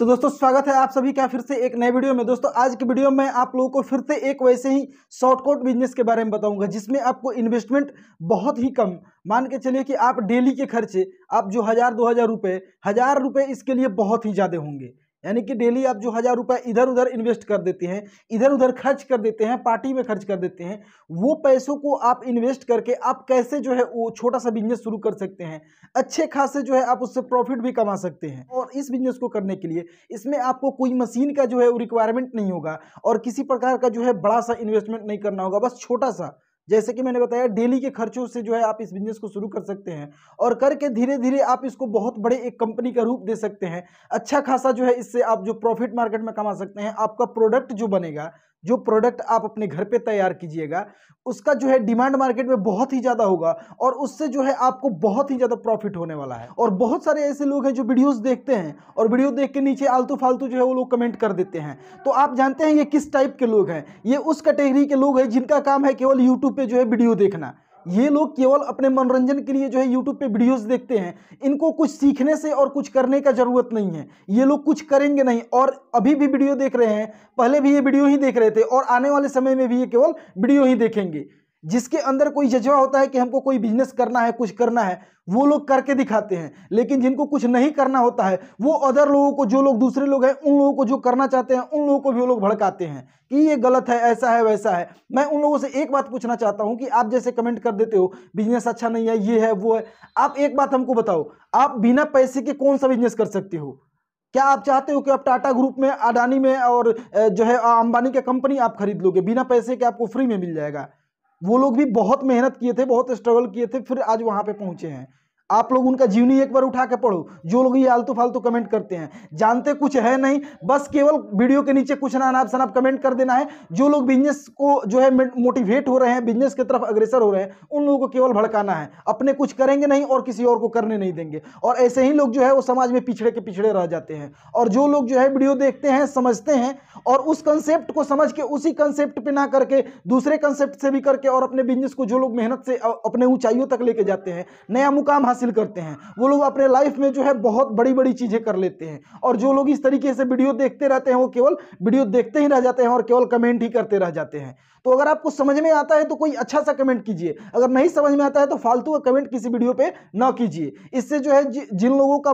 तो दोस्तों स्वागत है आप सभी का फिर से एक नए वीडियो में दोस्तों आज के वीडियो में आप लोगों को फिर से एक वैसे ही शॉर्टकट बिजनेस के बारे में बताऊंगा जिसमें आपको इन्वेस्टमेंट बहुत ही कम मान के चलिए कि आप डेली के खर्चे आप जो हज़ार दो हज़ार रुपये हज़ार रुपये इसके लिए बहुत ही ज़्यादा होंगे यानी कि डेली आप जो हज़ार रुपये इधर उधर इन्वेस्ट कर देते हैं इधर उधर खर्च कर देते हैं पार्टी में खर्च कर देते हैं वो पैसों को आप इन्वेस्ट करके आप कैसे जो है वो छोटा सा बिजनेस शुरू कर सकते हैं अच्छे खासे जो है आप उससे प्रॉफिट भी कमा सकते हैं और इस बिजनेस को करने के लिए इसमें आपको कोई मशीन का जो है वो रिक्वायरमेंट नहीं होगा और किसी प्रकार का जो है बड़ा सा इन्वेस्टमेंट नहीं करना होगा बस छोटा सा जैसे कि मैंने बताया डेली के खर्चों से जो है आप इस बिजनेस को शुरू कर सकते हैं और करके धीरे धीरे आप इसको बहुत बड़े एक कंपनी का रूप दे सकते हैं अच्छा खासा जो है इससे आप जो प्रॉफिट मार्केट में कमा सकते हैं आपका प्रोडक्ट जो बनेगा जो प्रोडक्ट आप अपने घर पे तैयार कीजिएगा उसका जो है डिमांड मार्केट में बहुत ही ज़्यादा होगा और उससे जो है आपको बहुत ही ज़्यादा प्रॉफिट होने वाला है और बहुत सारे ऐसे लोग हैं जो वीडियोस देखते हैं और वीडियो देख के नीचे आलतू फालतू जो है वो लोग कमेंट कर देते हैं तो आप जानते हैं ये किस टाइप के लोग हैं ये उस कैटेगरी के लोग हैं जिनका काम है केवल यूट्यूब पर जो है वीडियो देखना ये लोग केवल अपने मनोरंजन के लिए जो है यूट्यूब पे वीडियोस देखते हैं इनको कुछ सीखने से और कुछ करने का ज़रूरत नहीं है ये लोग कुछ करेंगे नहीं और अभी भी वीडियो देख रहे हैं पहले भी ये वीडियो ही देख रहे थे और आने वाले समय में भी ये केवल वीडियो ही देखेंगे जिसके अंदर कोई जज्बा होता है कि हमको कोई बिजनेस करना है कुछ करना है वो लोग करके दिखाते हैं लेकिन जिनको कुछ नहीं करना होता है वो अदर लोगों को जो लोग दूसरे लोग हैं उन लोगों को जो करना चाहते हैं उन लोगों को भी वो लोग भड़काते हैं कि ये गलत है ऐसा है वैसा है मैं उन लोगों से एक बात पूछना चाहता हूँ कि आप जैसे कमेंट कर देते हो बिजनेस अच्छा नहीं है ये है वो है आप एक बात हमको बताओ आप बिना पैसे के कौन सा बिजनेस कर सकते हो क्या आप चाहते हो कि आप टाटा ग्रुप में अडानी में और जो है अंबानी के कंपनी आप खरीद लोगे बिना पैसे के आपको फ्री में मिल जाएगा वो लोग भी बहुत मेहनत किए थे बहुत स्ट्रगल किए थे फिर आज वहाँ पे पहुँचे हैं आप लोग उनका जीवनी एक बार उठा के पढ़ो जो लोग ये आलतू फालतू कमेंट करते हैं जानते कुछ है नहीं बस केवल वीडियो के नीचे कुछ ना अनाप शनाप कमेंट कर देना है जो लोग बिजनेस को जो है मोटिवेट हो रहे हैं बिजनेस की तरफ अग्रेसर हो रहे हैं उन लोगों को केवल भड़काना है अपने कुछ करेंगे नहीं और किसी और को करने नहीं देंगे और ऐसे ही लोग जो है वो समाज में पिछड़े के पिछड़े रह जाते हैं और जो लोग जो है वीडियो देखते हैं समझते हैं और उस कंसेप्ट को समझ के उसी कंसेप्ट पर ना करके दूसरे कंसेप्ट से भी करके और अपने बिजनेस को जो लोग मेहनत से अपने ऊंचाइयों तक लेके जाते हैं नया मुकाम हासिल हासिल करते हैं वो लोग अपने लाइफ में जो है बहुत बड़ी बड़ी चीज़ें कर लेते हैं और जो लोग इस तरीके से वीडियो देखते रहते हैं वो केवल वीडियो देखते ही रह जाते हैं और केवल कमेंट ही करते रह जाते हैं तो अगर आपको समझ में आता है तो कोई अच्छा सा कमेंट कीजिए अगर नहीं समझ में आता है तो फालतू का कमेंट किसी वीडियो पे ना कीजिए इससे जो है जिन लोगों का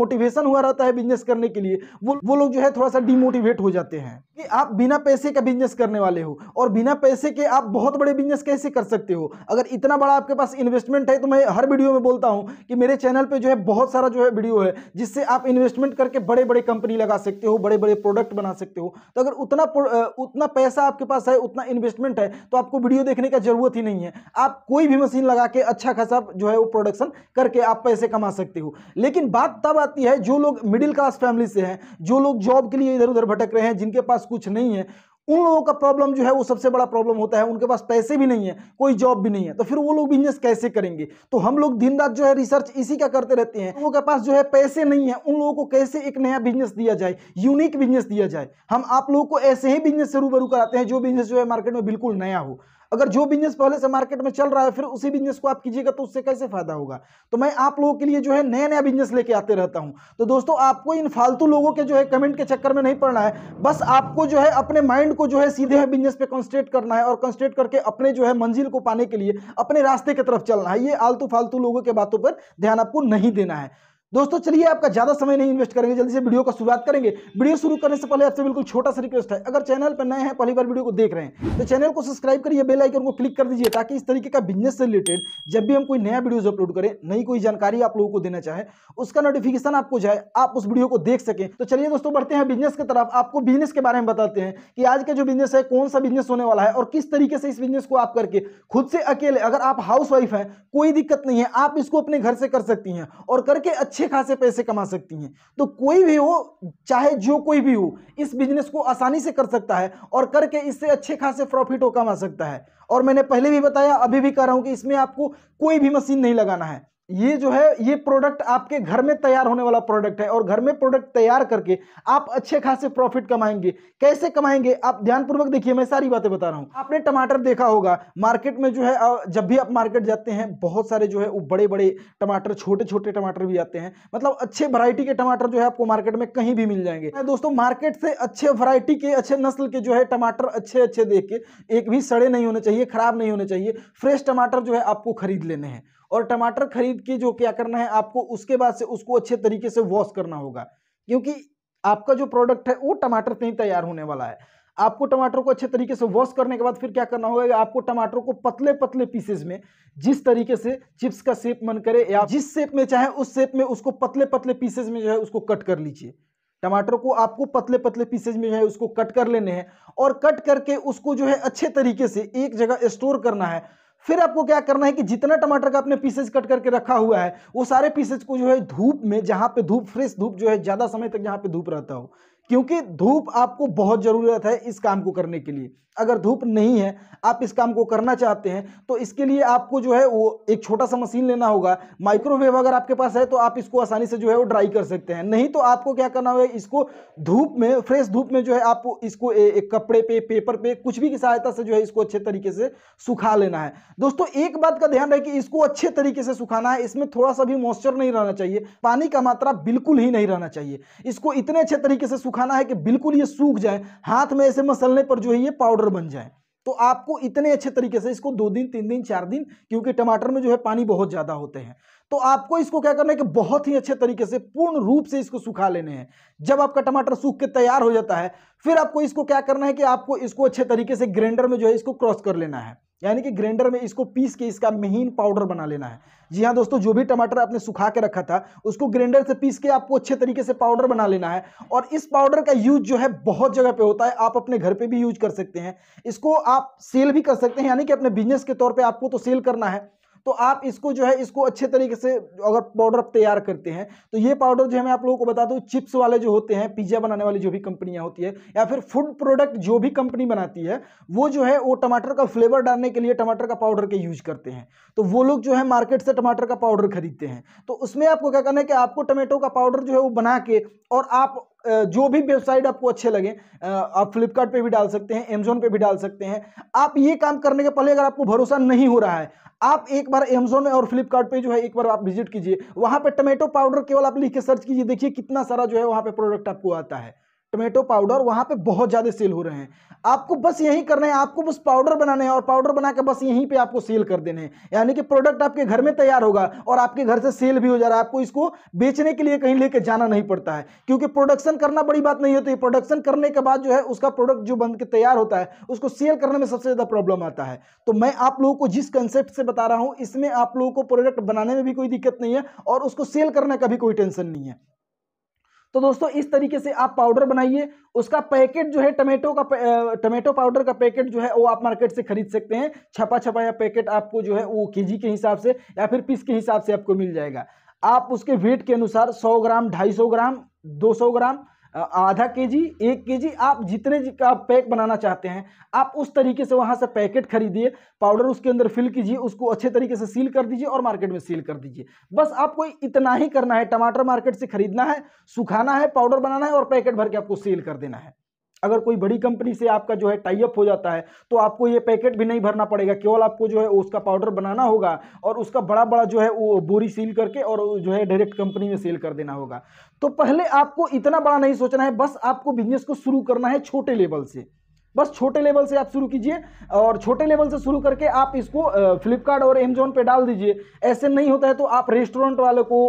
मोटिवेशन हुआ रहता है बिजनेस करने के लिए वो वो लोग जो है थोड़ा सा डिमोटिवेट हो जाते हैं कि आप बिना पैसे का बिजनेस करने वाले हो और बिना पैसे के आप बहुत बड़े बिजनेस कैसे कर सकते हो अगर इतना बड़ा आपके पास इन्वेस्टमेंट है तो मैं हर वीडियो में बोलता हूँ हूं कि मेरे चैनल पे जो है बहुत सारा जो है वीडियो है जिससे आप इन्वेस्टमेंट करके बड़े बड़े कंपनी लगा सकते हो बड़े बड़े प्रोडक्ट बना सकते हो तो अगर उतना उतना पैसा आपके पास है उतना इन्वेस्टमेंट है तो आपको वीडियो देखने का जरूरत ही नहीं है आप कोई भी मशीन लगा के अच्छा खासा जो है वो प्रोडक्शन करके आप पैसे कमा सकते हो लेकिन बात तब आती है जो लोग मिडिल क्लास फैमिली से हैं जो लोग जॉब के लिए इधर उधर भटक रहे हैं जिनके पास कुछ नहीं है उन लोगों का प्रॉब्लम जो है वो सबसे बड़ा प्रॉब्लम होता है उनके पास पैसे भी नहीं है कोई जॉब भी नहीं है तो फिर वो लोग बिजनेस कैसे करेंगे तो हम लोग दिन रात जो है रिसर्च इसी का करते रहते हैं लोगों के पास जो है पैसे नहीं है उन लोगों को कैसे एक नया बिजनेस दिया जाए यूनिक बिजनेस दिया जाए हम आप लोगों को ऐसे ही बिजनेस से रूबरू कराते हैं जो बिजनेस जो है मार्केट में बिल्कुल नया हो अगर जो बिजनेस पहले से मार्केट में चल रहा है फिर उसी बिजनेस को आप कीजिएगा तो उससे कैसे फायदा होगा तो मैं आप लोगों के लिए जो है नया नया बिजनेस लेके आते रहता हूँ तो दोस्तों आपको इन फालतू लोगों के जो है कमेंट के चक्कर में नहीं पड़ना है बस आपको जो है अपने माइंड को जो है सीधे बिजनेस पे कॉन्सेंट्रेट करना है और कॉन्सेंट्रेट करके अपने जो है मंजिल को पाने के लिए अपने रास्ते की तरफ चलना है ये आलतू फालतू लोगों के बातों पर ध्यान आपको नहीं देना है दोस्तों चलिए आपका ज्यादा समय नहीं इन्वेस्ट करेंगे जल्दी से वीडियो का शुरुआत करेंगे वीडियो शुरू करने से पहले आपसे बिल्कुल छोटा सा रिक्वेस्ट है अगर चैनल पर नए हैं पहली बार वीडियो को देख रहे हैं तो चैनल को सब्सक्राइब करिए बेल आइकन को क्लिक कर दीजिए ताकि इस तरीके का बिजनेस से रिलेटेड जब भी हम कोई नया वीडियोज अपलोड करें नई कोई जानकारी आप लोगों को देना चाहे उसका नोटिफिकेशन आपको जाए आप उस वीडियो को देख सकें तो चलिए दोस्तों बढ़ते हैं बिजनेस की तरफ आपको बिजनेस के बारे में बताते हैं कि आज का जो बिजनेस है कौन सा बिजनेस होने वाला है और किस तरीके से इस बिजनेस को आप करके खुद से अकेले अगर आप हाउस वाइफ हैं कोई दिक्कत नहीं है आप इसको अपने घर से कर सकती हैं और करके अच्छे अच्छे खासे पैसे कमा सकती हैं तो कोई भी हो चाहे जो कोई भी हो इस बिजनेस को आसानी से कर सकता है और करके इससे अच्छे खासे प्रॉफिट हो कमा सकता है और मैंने पहले भी बताया अभी भी कह रहा हूँ कि इसमें आपको कोई भी मशीन नहीं लगाना है ये जो है ये प्रोडक्ट आपके घर में तैयार होने वाला प्रोडक्ट है और घर में प्रोडक्ट तैयार करके आप अच्छे खासे प्रॉफिट कमाएंगे कैसे कमाएंगे आप ध्यानपूर्वक देखिए मैं सारी बातें बता रहा हूँ आपने टमाटर देखा होगा मार्केट में जो है जब भी आप मार्केट जाते हैं बहुत सारे जो है वो बड़े बड़े टमाटर छोटे छोटे टमाटर भी आते हैं मतलब अच्छे वरायटी के टमाटर जो है आपको मार्केट में कहीं भी मिल जाएंगे दोस्तों मार्केट से अच्छे वरायटी के अच्छे नस्ल के जो है टमाटर अच्छे अच्छे देख के एक भी सड़े नहीं होने चाहिए खराब नहीं होने चाहिए फ्रेश टमाटर जो है आपको खरीद लेने हैं और टमाटर खरीद के जो क्या करना है आपको उसके बाद से उसको अच्छे तरीके से वॉश करना होगा क्योंकि आपका जो प्रोडक्ट है वो टमाटर से ही तैयार होने वाला है आपको टमाटर को अच्छे तरीके से वॉश करने के बाद फिर क्या करना होगा आपको टमाटर को पतले पतले पीसेज में जिस तरीके से चिप्स का शेप मन करे या जिस शेप में चाहे उस शेप में उसको पतले पतले पीसेज में जो है उसको कट कर लीजिए टमाटर को आपको पतले पतले पीसेज में जो है उसको कट कर लेने हैं और कट करके उसको जो है अच्छे तरीके से एक जगह स्टोर करना है फिर आपको क्या करना है कि जितना टमाटर का आपने पीसेज कट करके रखा हुआ है वो सारे पीसेज को जो है धूप में जहां पे धूप फ्रेश धूप जो है ज़्यादा समय तक जहां पे धूप रहता हो क्योंकि धूप आपको बहुत ज़रूरत है इस काम को करने के लिए अगर धूप नहीं है आप इस काम को करना चाहते हैं तो इसके लिए आपको जो है वो एक छोटा सा मशीन लेना होगा माइक्रोवेव अगर आपके पास है तो आप इसको आसानी से जो है वो ड्राई कर सकते हैं नहीं तो आपको क्या करना होगा इसको धूप में फ्रेश धूप में जो है आप इसको ए, एक कपड़े पे पेपर पे कुछ भी की सहायता से जो है इसको अच्छे तरीके से सुखा लेना है दोस्तों एक बात का ध्यान रहे कि इसको अच्छे तरीके से सुखाना है इसमें थोड़ा सा भी मॉइस्चर नहीं रहना चाहिए पानी का मात्रा बिल्कुल ही नहीं रहना चाहिए इसको इतने अच्छे तरीके से सुखा सुखाना है कि बिल्कुल ये सूख जाए हाथ में ऐसे मसलने पर जो है ये पाउडर बन जाए तो आपको इतने अच्छे तरीके से इसको दो दिन तीन दिन चार दिन क्योंकि टमाटर में जो है पानी बहुत ज़्यादा होते हैं तो आपको इसको क्या करना है कि बहुत ही अच्छे तरीके से पूर्ण रूप से इसको सुखा लेने हैं जब आपका टमाटर सूख के तैयार हो जाता है फिर आपको इसको क्या करना है कि आपको इसको अच्छे तरीके से ग्राइंडर में जो है इसको क्रॉस कर लेना है यानी कि ग्राइंडर में इसको पीस के इसका महीन पाउडर बना लेना है जी हाँ दोस्तों जो भी टमाटर आपने सुखा के रखा था उसको ग्राइंडर से पीस के आपको अच्छे तरीके से पाउडर बना लेना है और इस पाउडर का यूज जो है बहुत जगह पे होता है आप अपने घर पे भी यूज कर सकते हैं इसको आप सेल भी कर सकते हैं यानी कि अपने बिजनेस के तौर पर आपको तो सेल करना है तो आप इसको जो है इसको अच्छे तरीके से अगर पाउडर तैयार करते हैं तो ये पाउडर जो है मैं आप लोगों को बता दूँ चिप्स वाले जो होते हैं पिज्जा बनाने वाली जो भी कंपनियाँ होती है या फिर फूड प्रोडक्ट जो भी कंपनी बनाती है वो जो है वो टमाटर का फ्लेवर डालने के लिए टमाटर का पाउडर के यूज करते हैं तो वो लोग जो है मार्केट से टमाटर का पाउडर खरीदते हैं तो उसमें आपको क्या करना है कि आपको टमाटो का पाउडर जो है वो बना के और आप जो भी वेबसाइट आपको अच्छे लगे आप फ्लिपकार्ट भी डाल सकते हैं एमेजोन पे भी डाल सकते हैं आप ये काम करने के पहले अगर आपको भरोसा नहीं हो रहा है आप एक बार एमेजोन और फ्लिपकार्ट जो है एक बार आप विजिट कीजिए वहां पर टमेटो पाउडर केवल आप लिख के सर्च कीजिए देखिए कितना सारा जो है वहां पर प्रोडक्ट आपको आता है टोमेटो पाउडर वहाँ पे बहुत ज़्यादा सेल हो रहे हैं आपको बस यही करना है आपको बस पाउडर बनाने हैं और पाउडर बना के बस यहीं पे आपको सेल कर देने हैं यानी कि प्रोडक्ट आपके घर में तैयार होगा और आपके घर से सेल भी हो जा रहा है आपको इसको बेचने के लिए कहीं लेके जाना नहीं पड़ता है क्योंकि प्रोडक्शन करना बड़ी बात नहीं होती प्रोडक्शन करने के बाद जो है उसका प्रोडक्ट जो बन के तैयार होता है उसको सेल करने में सबसे ज़्यादा प्रॉब्लम आता है तो मैं आप लोगों को जिस कंसेप्ट से बता रहा हूँ इसमें आप लोगों को प्रोडक्ट बनाने में भी कोई दिक्कत नहीं है और उसको सेल करने का भी कोई टेंशन नहीं है तो दोस्तों इस तरीके से आप पाउडर बनाइए उसका पैकेट जो है टमेटो का टमेटो पाउडर का पैकेट जो है वो आप मार्केट से खरीद सकते हैं छपा छपा या पैकेट आपको जो है वो के के हिसाब से या फिर पीस के हिसाब से आपको मिल जाएगा आप उसके वेट के अनुसार सौ ग्राम ढाई सौ ग्राम दो सौ ग्राम आधा के जी एक के जी आप जितने का पैक बनाना चाहते हैं आप उस तरीके से वहाँ से पैकेट खरीदिए पाउडर उसके अंदर फिल कीजिए उसको अच्छे तरीके से सील कर दीजिए और मार्केट में सील कर दीजिए बस आपको इतना ही करना है टमाटर मार्केट से खरीदना है सुखाना है पाउडर बनाना है और पैकेट भर के आपको सील कर देना है अगर कोई बड़ी कंपनी से आपका जो है टाइप हो जाता है तो आपको ये पैकेट भी नहीं भरना पड़ेगा केवल आपको जो है उसका पाउडर बनाना होगा और उसका बड़ा बड़ा जो है वो बोरी सील करके और जो है डायरेक्ट कंपनी में सेल कर देना होगा तो पहले आपको इतना बड़ा नहीं सोचना है बस आपको बिजनेस को शुरू करना है छोटे लेवल से बस छोटे लेवल से आप शुरू कीजिए और छोटे लेवल से शुरू करके आप इसको फ्लिपकार्ट और अमेजोन पे डाल दीजिए ऐसे नहीं होता है तो आप रेस्टोरेंट वालों को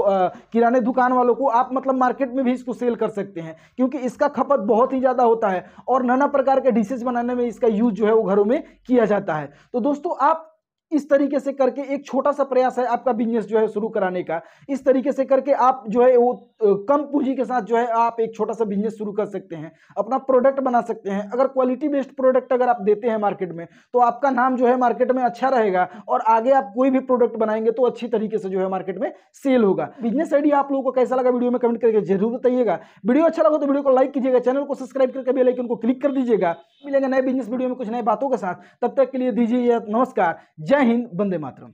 किराने दुकान वालों को आप मतलब मार्केट में भी इसको सेल कर सकते हैं क्योंकि इसका खपत बहुत ही ज़्यादा होता है और नाना प्रकार के डिशेज बनाने में इसका यूज जो है वो घरों में किया जाता है तो दोस्तों आप इस तरीके से करके एक छोटा सा प्रयास है आपका बिजनेस जो है शुरू कराने का इस तरीके से करके आप जो है वो कम पूंजी के साथ जो है आप एक छोटा सा बिजनेस शुरू कर सकते हैं अपना प्रोडक्ट बना सकते हैं अगर क्वालिटी बेस्ड प्रोडक्ट अगर आप देते हैं मार्केट में तो आपका नाम जो है मार्केट में अच्छा रहेगा और आगे आप कोई भी प्रोडक्ट बनाएंगे तो अच्छी तरीके से जो है मार्केट में सेल होगा बिजनेस आइडिया आप लोगों को कैसा लगा वीडियो में कमेंट करके जरूर बताइएगा वीडियो अच्छा लगा तो वीडियो को लाइक कीजिएगा चैनल को सब्सक्राइब करके बेल आइकन को क्लिक कर दीजिएगा मिलेंगे नए बिजनेस वीडियो में कुछ नए बातों के साथ तब तक के लिए दीजिए नमस्कार जय जय हिंद वंदे मातरम